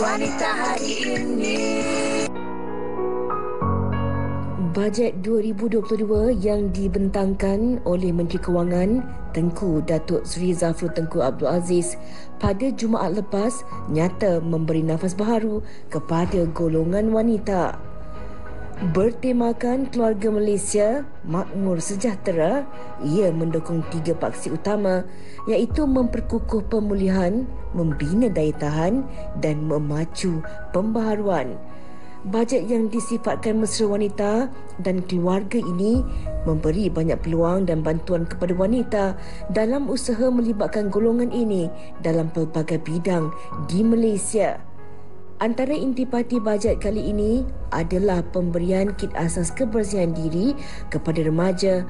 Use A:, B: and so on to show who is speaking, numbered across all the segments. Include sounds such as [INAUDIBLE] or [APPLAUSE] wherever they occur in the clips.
A: wanita hari ini.
B: Bajet 2022 yang dibentangkan oleh Menteri Kewangan Tengku Datuk Sri Zafrul Tengku Abdul Aziz pada Jumaat lepas nyata memberi nafas baharu kepada golongan wanita. Bertemakan keluarga Malaysia makmur sejahtera, ia mendukung tiga paksi utama iaitu memperkukuh pemulihan, membina daya tahan dan memacu pembaharuan. Bajet yang disifatkan mesra wanita dan keluarga ini memberi banyak peluang dan bantuan kepada wanita dalam usaha melibatkan golongan ini dalam pelbagai bidang di Malaysia. Antara intipati bajet kali ini adalah pemberian kit asas kebersihan diri kepada remaja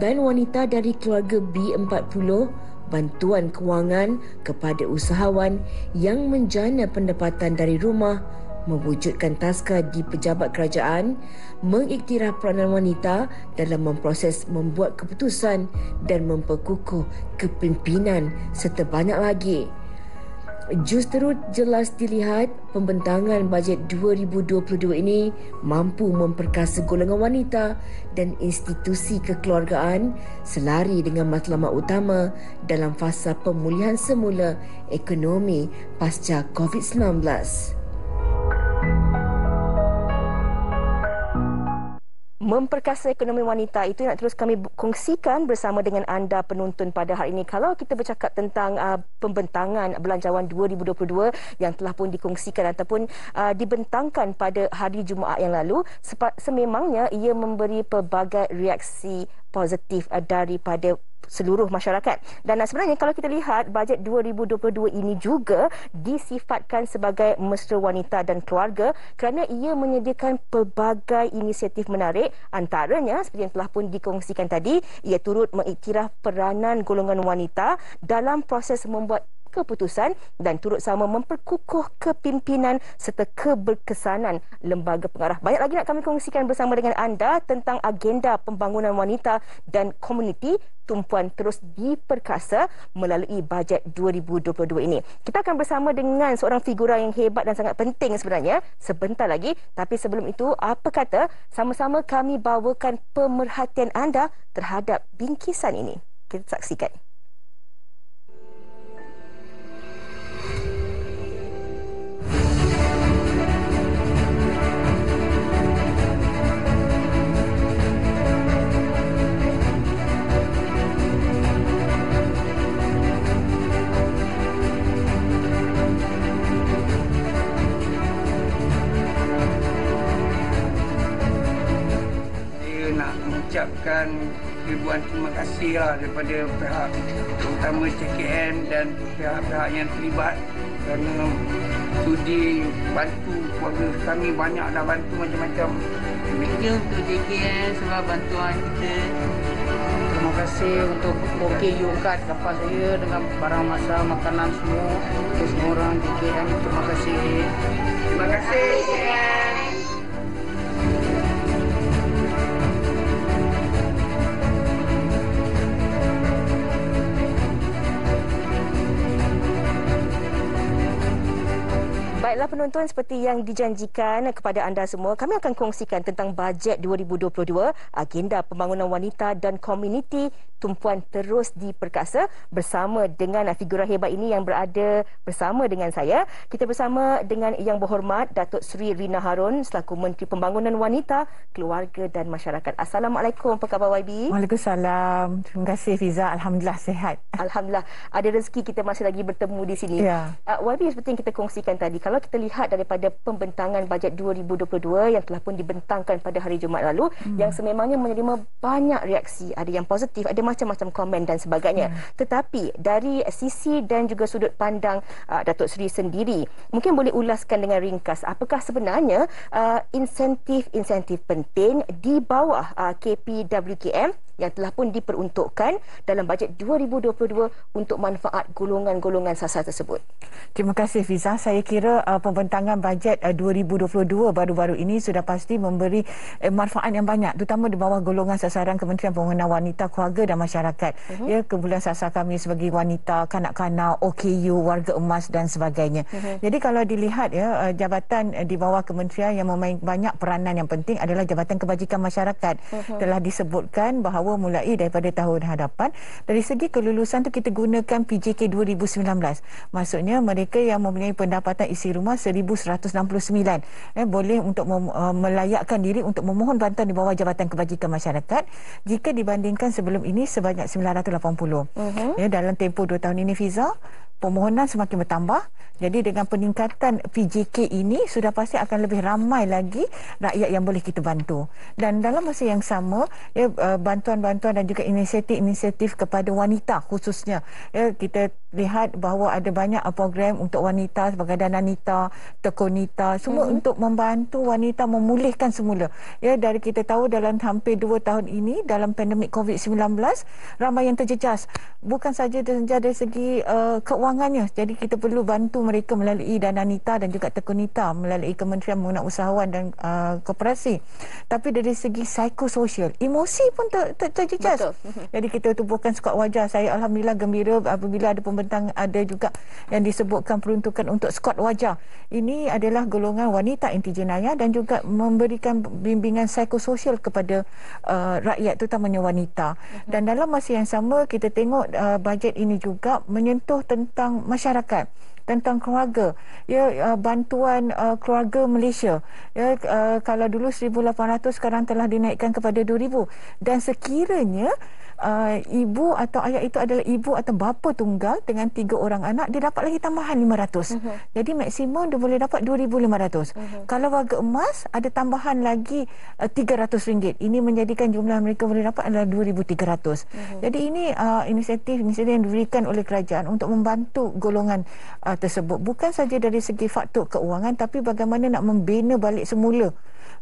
B: dan wanita dari keluarga B40 bantuan kewangan kepada usahawan yang menjana pendapatan dari rumah mewujudkan taska di pejabat kerajaan mengiktiraf peranan wanita dalam memproses membuat keputusan dan memperkukuh kepimpinan serta banyak lagi justru jelas dilihat pembentangan bajet 2022 ini mampu memperkasa golongan wanita dan institusi kekeluargaan selari dengan matlamat utama dalam fasa pemulihan semula ekonomi pasca COVID-19. memperkasa ekonomi wanita itu nak terus kami kongsikan bersama dengan anda penonton pada hari ini. Kalau kita bercakap tentang uh, pembentangan belanjawan 2022 yang telah pun dikongsikan ataupun uh, dibentangkan pada hari Jumaat yang lalu, sememangnya ia memberi pelbagai reaksi positif uh, daripada seluruh masyarakat. Dan sebenarnya kalau kita lihat bajet 2022 ini juga disifatkan sebagai mesra wanita dan keluarga kerana ia menyediakan pelbagai inisiatif menarik antaranya seperti yang telah pun dikongsikan tadi ia turut mengiktiraf peranan golongan wanita dalam proses membuat keputusan dan turut sama memperkukuh kepimpinan serta keberkesanan lembaga pengarah. Banyak lagi nak kami kongsikan bersama dengan anda tentang agenda pembangunan wanita dan komuniti tumpuan terus diperkasa melalui bajet 2022 ini. Kita akan bersama dengan seorang figura yang hebat dan sangat penting sebenarnya sebentar lagi. Tapi sebelum itu, apa kata sama-sama kami bawakan pemerhatian anda terhadap bingkisan ini. Kita saksikan.
A: ribuan terima kasih lah daripada pihak terutama CKM dan pihak-pihak yang terlibat kerana sudi bantu keluarga kami banyak dah bantu macam-macam. Terima kasih untuk JKM sebab bantuan kita. Terima kasih untuk OK Yukat lepas saya dengan barang masa makanan semua. Untuk semua orang JKM terima kasih. Terima kasih. Terima kasih.
B: baiklah penonton seperti yang dijanjikan kepada anda semua kami akan kongsikan tentang bajet 2022 agenda pembangunan wanita dan komuniti tumpuan terus diperkasa bersama dengan figura hebat ini yang berada bersama dengan saya kita bersama dengan yang berhormat Datuk Sri Rina Harun selaku Menteri Pembangunan Wanita Keluarga dan Masyarakat Assalamualaikum apa khabar YB Waalaikumsalam terima kasih Fiza Alhamdulillah sehat Alhamdulillah ada rezeki kita masih lagi bertemu di sini ya. Uh, YB seperti yang kita kongsikan tadi kalau kita lihat daripada pembentangan bajet 2022 yang telah pun dibentangkan pada hari Jumaat lalu hmm. yang sememangnya menerima banyak reaksi ada yang positif ada macam-macam komen dan sebagainya hmm. tetapi dari sisi dan juga sudut pandang uh, Datuk Seri sendiri mungkin boleh ulaskan dengan ringkas apakah sebenarnya uh, insentif-insentif penting di bawah uh, KPWKM yang telah pun diperuntukkan dalam bajet 2022 untuk manfaat golongan-golongan sasar tersebut.
A: Terima kasih Fiza. Saya kira uh, pembentangan bajet uh, 2022 baru-baru ini sudah pasti memberi uh, manfaat yang banyak terutama di bawah golongan sasaran Kementerian Pembangunan Wanita, Keluarga dan Masyarakat. Uh-huh. Ya, kebulan sasar kami sebagai wanita, kanak-kanak, OKU, warga emas dan sebagainya. Uh-huh. Jadi kalau dilihat ya, uh, jabatan uh, di bawah kementerian yang memainkan banyak peranan yang penting adalah Jabatan Kebajikan Masyarakat. Uh-huh. Telah disebutkan bahawa bahawa mulai daripada tahun hadapan dari segi kelulusan tu kita gunakan PJK 2019 maksudnya mereka yang mempunyai pendapatan isi rumah 1169 eh, boleh untuk mem, uh, melayakkan diri untuk memohon bantuan di bawah Jabatan Kebajikan Masyarakat jika dibandingkan sebelum ini sebanyak 980 uh-huh. Mhm. ya, dalam tempoh dua tahun ini Fiza Pemohonan semakin bertambah. Jadi dengan peningkatan PJK ini sudah pasti akan lebih ramai lagi rakyat yang boleh kita bantu. Dan dalam masa yang sama, ya, eh, bantuan-bantuan ya, dan juga inisiatif-inisiatif kepada wanita khususnya. Ya, kita lihat bahawa ada banyak program untuk wanita sebagai dana nita, tekun nita, semua mm -hmm. untuk membantu wanita memulihkan semula. Ya, dari kita tahu dalam hampir dua tahun ini dalam pandemik COVID-19 ramai yang terjejas. Bukan saja dari segi uh, eh, keuangannya. Jadi kita perlu bantu mereka melalui dana nita dan juga tekun nita melalui Kementerian Pembangunan Usahawan dan uh, Koperasi. Tapi dari segi psikosoial, emosi pun ter ter terjejas. Betul. [LAUGHS] Jadi kita tubuhkan sekuat wajah. Saya Alhamdulillah gembira apabila ada pemerintah bentang ada juga yang disebutkan peruntukan untuk skot wajah. Ini adalah golongan wanita anti jenayah dan juga memberikan bimbingan psikososial kepada uh, rakyat terutamanya wanita. Mhm. Dan dalam masa yang sama kita tengok uh, bajet ini juga menyentuh tentang masyarakat tentang keluarga ya uh, bantuan uh, keluarga Malaysia ya uh, kalau dulu 1800 sekarang telah dinaikkan kepada 2000 dan sekiranya uh, ibu atau ayah itu adalah ibu atau bapa tunggal dengan tiga orang anak dia dapat lagi tambahan 500 uh-huh. Mhm. jadi maksimum dia boleh dapat 2500 uh-huh. Mhm. kalau warga emas ada tambahan lagi uh, 300 ringgit ini menjadikan jumlah mereka boleh dapat adalah 2300 uh-huh. Mhm. jadi ini uh, inisiatif inisiatif yang diberikan oleh kerajaan untuk membantu golongan uh, tersebut bukan saja dari segi faktor keuangan tapi bagaimana nak membina balik semula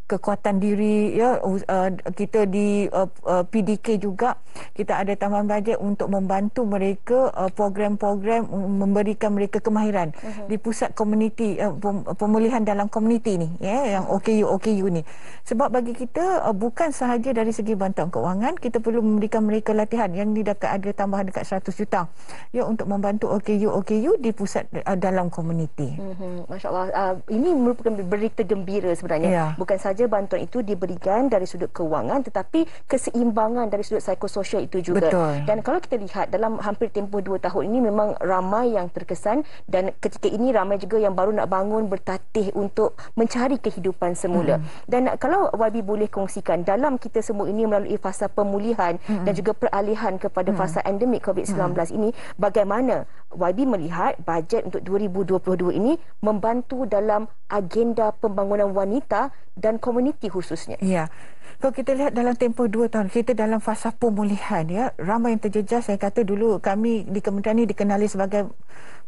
A: kekuatan diri ya uh, kita di uh, uh, PDK juga kita ada tambahan bajet untuk membantu mereka uh, program-program um, memberikan mereka kemahiran uh-huh. di pusat komuniti uh, pemulihan dalam komuniti ni ya yeah, yang OKU OKU ni sebab bagi kita uh, bukan sahaja dari segi bantuan kewangan kita perlu memberikan mereka latihan yang ni dekat ada tambahan dekat 100 juta ya untuk membantu OKU
B: OKU di pusat
A: uh, dalam komuniti.
B: uh-huh. masya-Allah uh, ini merupakan berita gembira sebenarnya yeah. bukan saja bantuan itu diberikan dari sudut kewangan tetapi keseimbangan dari sudut psikososial itu juga. Betul. Dan kalau kita lihat dalam hampir tempoh dua tahun ini memang ramai yang terkesan dan ketika ini ramai juga yang baru nak bangun bertatih untuk mencari kehidupan semula. Hmm. Dan kalau YB boleh kongsikan dalam kita semua ini melalui fasa pemulihan hmm. dan juga peralihan kepada hmm. fasa endemik COVID-19 hmm. ini bagaimana YB melihat bajet untuk 2022 ini membantu dalam agenda pembangunan wanita dan komuniti khususnya. Ya. Kalau kita lihat dalam tempoh dua tahun, kita dalam
A: fasa pemulihan, ya, ramai yang terjejas. Saya kata dulu kami di kementerian ini dikenali sebagai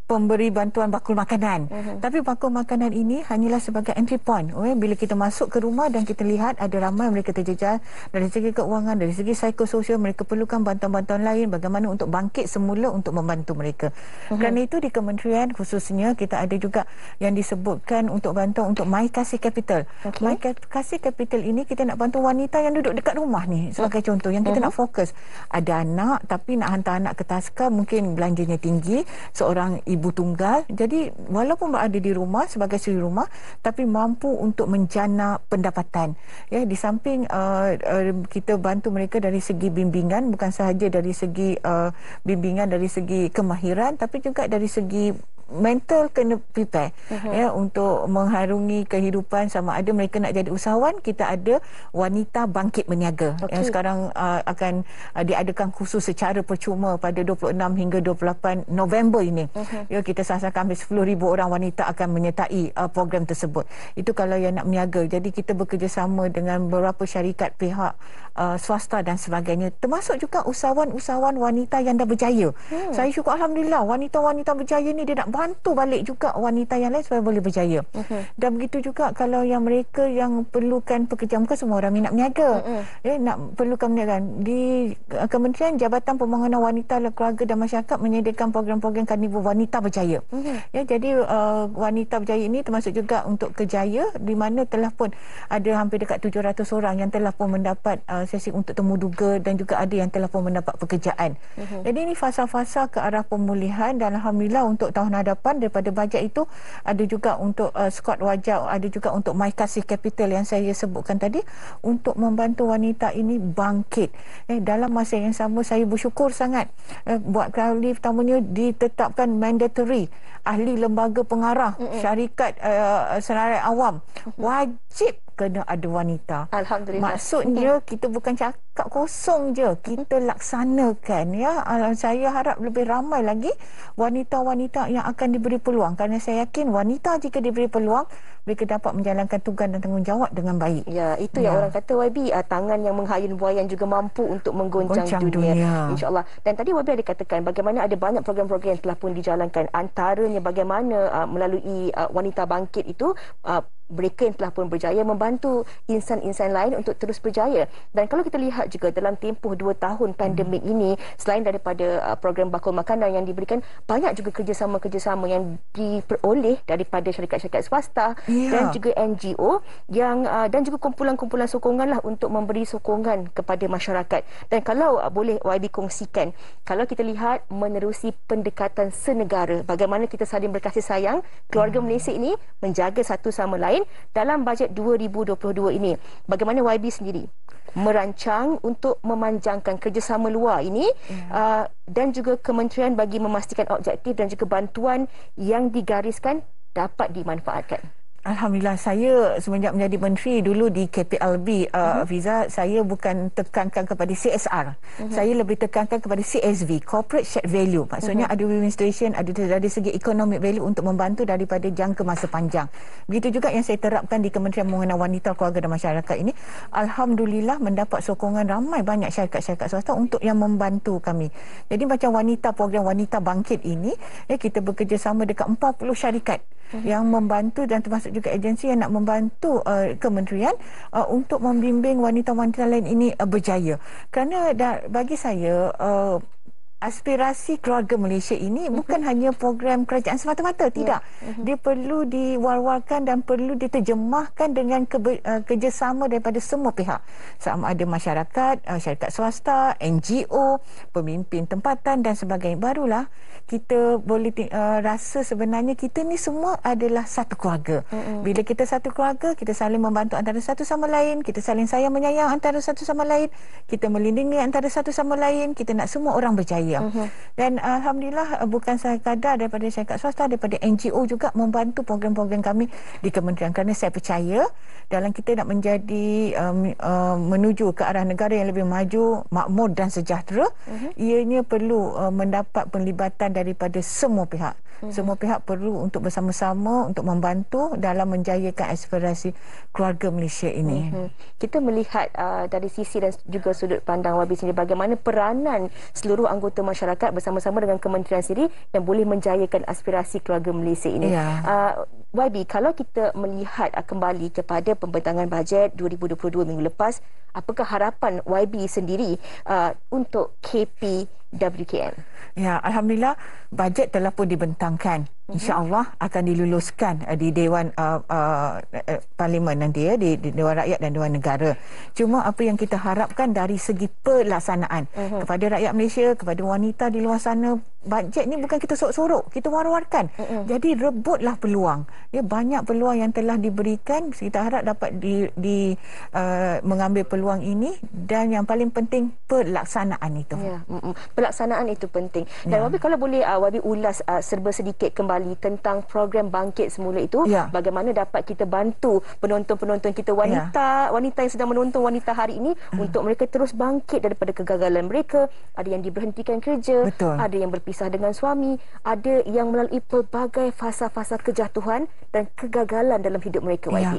A: pemberi bantuan bakul makanan. Uh mhm. -huh. Tapi bakul makanan ini hanyalah sebagai entry point. Okay? Bila kita masuk ke rumah dan kita lihat ada ramai mereka terjejas dari segi keuangan, dari segi psikososial, mereka perlukan bantuan-bantuan lain bagaimana untuk bangkit semula untuk membantu mereka. Uh mhm. -huh. Kerana itu di kementerian khususnya kita ada juga yang disebutkan untuk bantuan untuk My Kasih Capital. Okay. My Kasih Capital ini kita nak bantu wanita yang duduk dekat rumah ni sebagai uh mhm. -huh. contoh yang kita uh -huh. nak fokus. Ada anak tapi nak hantar anak ke taska mungkin belanjanya tinggi. Seorang ibu tunggal jadi walaupun berada di rumah sebagai suri rumah tapi mampu untuk menjana pendapatan ya di samping uh, uh, kita bantu mereka dari segi bimbingan bukan sahaja dari segi uh, bimbingan dari segi kemahiran tapi juga dari segi mental kena prepare uh mhm. -huh. ya untuk mengharungi kehidupan sama ada mereka nak jadi usahawan kita ada wanita bangkit berniaga okay. yang sekarang uh, akan uh, diadakan khusus secara percuma pada 26 hingga 28 November ini uh mhm. -huh. ya kita sasarkan 10000 orang wanita akan menyertai uh, program tersebut itu kalau yang nak berniaga jadi kita bekerjasama dengan beberapa syarikat pihak uh, swasta dan sebagainya termasuk juga usahawan-usahawan wanita yang dah berjaya hmm. saya syukur Alhamdulillah wanita-wanita berjaya ni dia nak bantu balik juga wanita yang lain supaya boleh berjaya okay. Hmm. dan begitu juga kalau yang mereka yang perlukan pekerjaan bukan semua orang nak meniaga hmm. eh, nak perlukan meniaga di uh, Kementerian Jabatan Pembangunan Wanita dan Keluarga dan Masyarakat menyediakan program-program karnibu wanita berjaya hmm. ya, jadi uh, wanita berjaya ini termasuk juga untuk kejaya di mana telah pun ada hampir dekat 700 orang yang telah pun mendapat uh, sesi untuk temu duga dan juga ada yang telah pun mendapat pekerjaan. Uhum. Jadi ini fasa-fasa ke arah pemulihan dan alhamdulillah untuk tahun hadapan daripada bajet itu ada juga untuk uh, skuad wajah, ada juga untuk My Kasih Capital yang saya sebutkan tadi untuk membantu wanita ini bangkit. Eh, dalam masa yang sama saya bersyukur sangat eh, buat kali pertamanya ditetapkan mandatory ahli lembaga pengarah uh-uh. syarikat uh, senarai awam mhm. wajib kena ada wanita. Alhamdulillah. Maksudnya ya. kita bukan cakap kosong je, kita laksanakan ya. Alam ah, saya harap lebih ramai lagi wanita-wanita yang akan diberi peluang kerana saya yakin wanita jika diberi peluang mereka dapat menjalankan tugas dan
B: tanggungjawab dengan baik. Ya, itu ya. yang orang kata YB, ah, tangan yang menghayun buayan juga mampu untuk menggoncang, menggoncang dunia. dunia. Insya-Allah. Dan tadi YB ada katakan bagaimana ada banyak program-program yang telah pun dijalankan antaranya bagaimana uh, melalui uh, wanita bangkit itu uh, mereka yang telah pun berjaya membantu insan-insan lain untuk terus berjaya. Dan kalau kita lihat juga dalam tempoh dua tahun pandemik hmm. ini, selain daripada uh, program bakul makanan yang diberikan, banyak juga kerjasama-kerjasama yang diperoleh daripada syarikat-syarikat swasta yeah. dan juga NGO yang uh, dan juga kumpulan-kumpulan sokongan lah untuk memberi sokongan kepada masyarakat. Dan kalau uh, boleh YB kongsikan, kalau kita lihat menerusi pendekatan senegara, bagaimana kita saling berkasih sayang, keluarga hmm. Malaysia ini menjaga satu sama lain dalam bajet 2022 ini bagaimana YB sendiri merancang untuk memanjangkan kerjasama luar ini ya. uh, dan juga kementerian bagi memastikan objektif dan juga bantuan yang digariskan dapat dimanfaatkan
A: Alhamdulillah saya semenjak menjadi menteri dulu di KPLB uh, uh-huh. Mhm. visa saya bukan tekankan kepada CSR. Uh-huh. Mhm. Saya lebih tekankan kepada CSV, corporate shared value. Maksudnya uh-huh. ada administration, ada dari segi economic value untuk membantu daripada jangka masa panjang. Begitu juga yang saya terapkan di Kementerian Mengenai Wanita, Keluarga dan Masyarakat ini, alhamdulillah mendapat sokongan ramai banyak syarikat-syarikat swasta untuk yang membantu kami. Jadi macam wanita program wanita bangkit ini, ya kita bekerjasama dekat 40 syarikat. Mhm. yang membantu dan termasuk juga agensi yang nak membantu uh, kementerian uh, untuk membimbing wanita-wanita lain ini uh, berjaya. Kerana bagi saya uh, aspirasi keluarga Malaysia ini mm -hmm. bukan hanya program kerajaan semata-mata ya. tidak yeah. mm -hmm. dia perlu diwar dan perlu diterjemahkan dengan eh, kerjasama daripada semua pihak sama ada masyarakat eh, syarikat swasta NGO pemimpin tempatan dan sebagainya barulah kita boleh uh, rasa sebenarnya kita ni semua adalah satu keluarga mm -hmm. bila kita satu keluarga kita saling membantu antara satu sama lain kita saling sayang menyayang antara satu sama lain kita melindungi antara satu sama lain kita nak semua orang berjaya Malaysia. Mm-hmm. Dan uh, alhamdulillah uh, bukan sekadar daripada saya syarikat swasta daripada NGO juga membantu program-program kami di kementerian kerana saya percaya dalam kita nak menjadi um, uh, menuju ke arah negara yang lebih maju, makmur dan sejahtera, mm-hmm. ianya perlu uh, mendapat penglibatan daripada semua pihak. Mm-hmm. Semua pihak perlu untuk bersama-sama untuk membantu dalam menjayakan aspirasi keluarga Malaysia ini. Mm-hmm.
B: Kita melihat uh, dari sisi dan juga sudut pandang WABI sendiri bagaimana peranan seluruh anggota atau masyarakat bersama-sama dengan kementerian sendiri yang boleh menjayakan aspirasi keluarga Malaysia ini. Yeah. Ya. Uh, YB, kalau kita melihat ah, kembali kepada pembentangan bajet 2022 minggu lepas, apakah harapan YB sendiri uh, untuk KPWKM?
A: Ya, alhamdulillah bajet telah pun dibentangkan. Mhm. InsyaAllah akan diluluskan ah, di Dewan uh, uh, Parlimen nanti ya, di, di Dewan Rakyat dan Dewan Negara. Cuma apa yang kita harapkan dari segi pelaksanaan uh mhm. -huh. kepada rakyat Malaysia, kepada wanita di luar sana, bajet ni bukan kita sorok-sorok, kita war-warkan. Uh mhm. -huh. Jadi rebutlah peluang ya banyak peluang yang telah diberikan kita harap dapat di, di uh, mengambil peluang ini dan yang paling penting pelaksanaan itu. Ya, mm -mm.
B: Pelaksanaan itu penting. Dan ya. Wabi kalau boleh uh, Wabi ulas uh, serba sedikit kembali tentang program bangkit semula itu ya. bagaimana dapat kita bantu penonton-penonton kita wanita ya. wanita yang sedang menonton wanita hari ini uh. untuk mereka terus bangkit daripada kegagalan mereka ada yang diberhentikan kerja Betul. ada yang berpisah dengan suami ada yang melalui pelbagai fasa-fasa kejatuhan dan kegagalan dalam hidup mereka YB. Ya.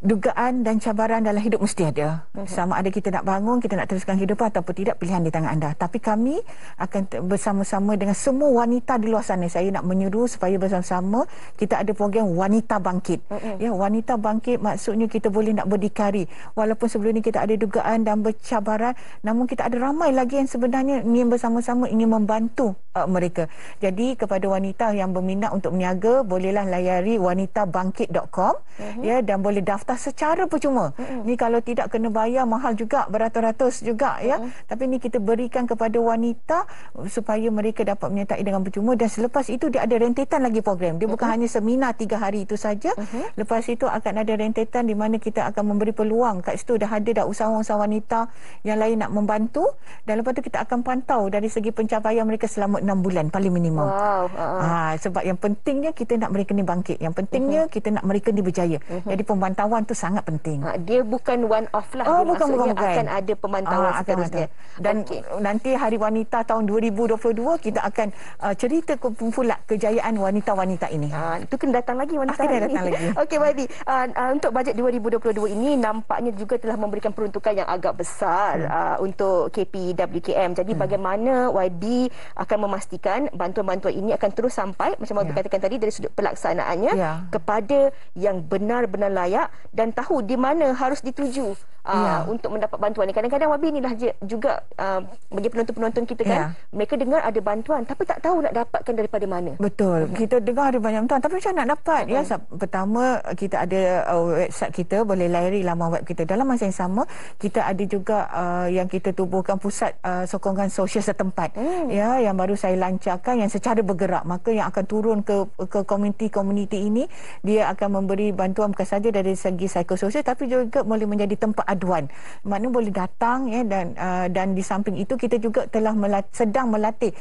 A: Dugaan dan cabaran dalam hidup mesti ada. Mm-hmm. Sama ada kita nak bangun, kita nak teruskan hidup atau tidak pilihan di tangan anda. Tapi kami akan bersama-sama dengan semua wanita di luar sana. Saya nak menyuruh supaya bersama-sama kita ada program wanita bangkit. Mm-hmm. Ya, wanita bangkit maksudnya kita boleh nak berdikari. Walaupun sebelum ini kita ada dugaan dan bercabaran, namun kita ada ramai lagi yang sebenarnya ingin bersama-sama ingin membantu uh, mereka. Jadi kepada wanita yang berminat untuk meniaga, bolehlah layari wanitabangkit.com uh-huh. Mhm. ya dan boleh daftar secara percuma. Uh-huh. Ni kalau tidak kena bayar mahal juga beratus-ratus juga uh-huh. ya. Mhm. Tapi ni kita berikan kepada wanita supaya mereka dapat menyertai dengan percuma dan selepas itu dia ada rentetan lagi program. Dia uh-huh. bukan hanya seminar tiga hari itu saja. Uh-huh. Lepas itu akan ada rentetan di mana kita akan memberi peluang kat situ dah ada dah usahawan-usahawan wanita yang lain nak membantu dan lepas tu kita akan pantau dari segi pencapaian mereka selama minimum 6 bulan paling minimum. Wow. Uh ah, -huh. Ah. ha, ah, sebab yang pentingnya kita nak mereka ni bangkit. Yang pentingnya uh mhm. -huh. kita nak mereka ni berjaya. Uh mhm. -huh. Jadi pemantauan tu sangat penting. Ha, dia bukan one off lah. Oh, bukan, bukan, bukan. akan ada pemantauan ha, seterusnya. Akan Dan okay. nanti Hari Wanita tahun 2022 kita akan uh, cerita pula kejayaan
B: wanita-wanita ini. Ha, itu kena datang lagi wanita ini. datang lagi. Okey Wadi, uh, uh, untuk bajet 2022 ini nampaknya juga telah memberikan peruntukan yang agak besar hmm. uh, untuk KPWKM. E Jadi hmm. bagaimana YB akan memperoleh memastikan bantuan-bantuan ini akan terus sampai macam yeah. berkatakan tadi dari sudut pelaksanaannya yeah. kepada yang benar-benar layak dan tahu di mana harus dituju yeah. uh, ya. untuk mendapat bantuan ini. Kadang-kadang Wabi inilah juga uh, bagi penonton-penonton kita kan yeah. mereka dengar ada bantuan tapi tak tahu nak dapatkan daripada mana. Betul.
A: Kita dengar ada banyak bantuan tapi macam nak dapat? Okay. Ya, pertama kita ada uh, website kita boleh layari laman web kita. Dalam masa yang sama kita ada juga uh, yang kita tubuhkan pusat uh, sokongan sosial setempat. Mm. Ya, yang baru saya lancarkan yang secara bergerak maka yang akan turun ke ke komuniti-komuniti ini dia akan memberi bantuan bukan saja dari segi psikososial tapi juga boleh menjadi tempat aduan Mana boleh datang ya dan uh, dan di samping itu kita juga telah melatih, sedang melatih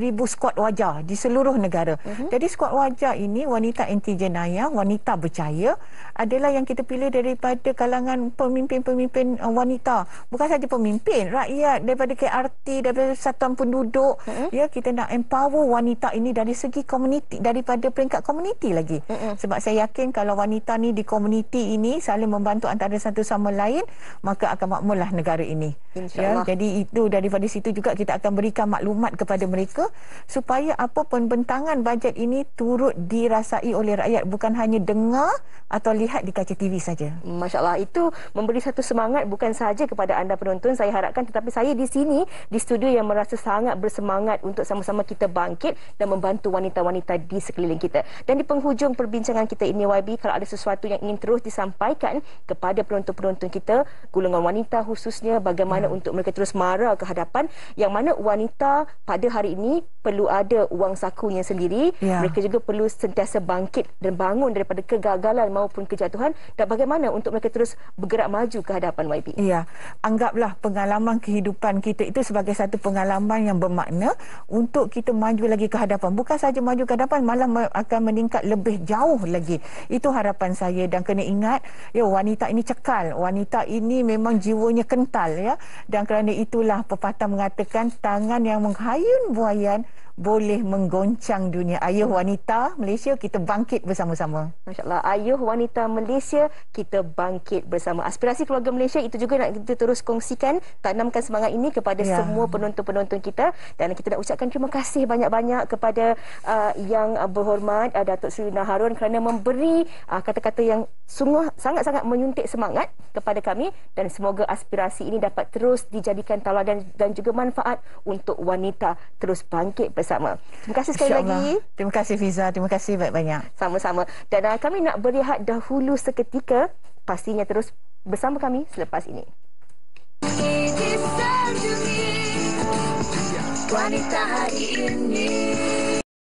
A: ribu skuad wajah di seluruh negara uh-huh. jadi skuad wajah ini wanita anti jenayah wanita berjaya adalah yang kita pilih daripada kalangan pemimpin-pemimpin uh, wanita bukan saja pemimpin rakyat daripada KRT daripada satuan penduduk uh-huh ya kita nak empower wanita ini dari segi komuniti daripada peringkat komuniti lagi mm -mm. sebab saya yakin kalau wanita ni di komuniti ini saling membantu antara satu sama lain maka akan makmurlah negara ini ya jadi itu daripada situ juga kita akan berikan maklumat kepada mereka supaya apa pun bentangan
B: bajet ini turut dirasai oleh rakyat bukan hanya dengar atau lihat di kaca TV saja masyaallah itu memberi satu semangat bukan sahaja kepada anda penonton saya harapkan tetapi saya di sini di studio yang merasa sangat bersemangat kuat untuk sama-sama kita bangkit dan membantu wanita-wanita di sekeliling kita. Dan di penghujung perbincangan kita ini YB, kalau ada sesuatu yang ingin terus disampaikan kepada penonton-penonton kita, golongan wanita khususnya bagaimana hmm. untuk mereka terus mara ke hadapan yang mana wanita pada hari ini perlu ada wang sakunya sendiri, ya. mereka juga perlu sentiasa bangkit dan bangun daripada kegagalan maupun kejatuhan dan bagaimana untuk mereka terus bergerak maju ke hadapan YB.
A: Ya, anggaplah pengalaman kehidupan kita itu sebagai satu pengalaman yang bermakna untuk kita maju lagi ke hadapan. Bukan saja maju ke hadapan, malah akan meningkat lebih jauh lagi. Itu harapan saya dan kena ingat, ya wanita ini cekal, wanita ini memang jiwanya kental ya. Dan kerana itulah pepatah mengatakan tangan yang menghayun buayan boleh menggoncang dunia. Ayuh wanita Malaysia, kita bangkit
B: bersama-sama. InsyaAllah. Ayuh wanita Malaysia, kita bangkit bersama. Aspirasi keluarga Malaysia, itu juga nak kita terus kongsikan, tanamkan semangat ini kepada ya. semua penonton-penonton kita. Dan kita nak ucapkan terima kasih banyak-banyak kepada uh, yang berhormat, uh, Datuk Seri Naharun kerana memberi uh, kata-kata uh, yang sungguh sangat-sangat menyuntik semangat kepada kami. Dan semoga aspirasi ini dapat terus dijadikan taladan dan juga manfaat untuk wanita terus bangkit bersama bersama. Terima kasih sekali lagi. Terima kasih Fiza, terima
A: kasih banyak-banyak.
B: Sama-sama. Dan uh, kami nak berehat dahulu seketika, pastinya terus bersama kami selepas ini.
A: Wanita hari ini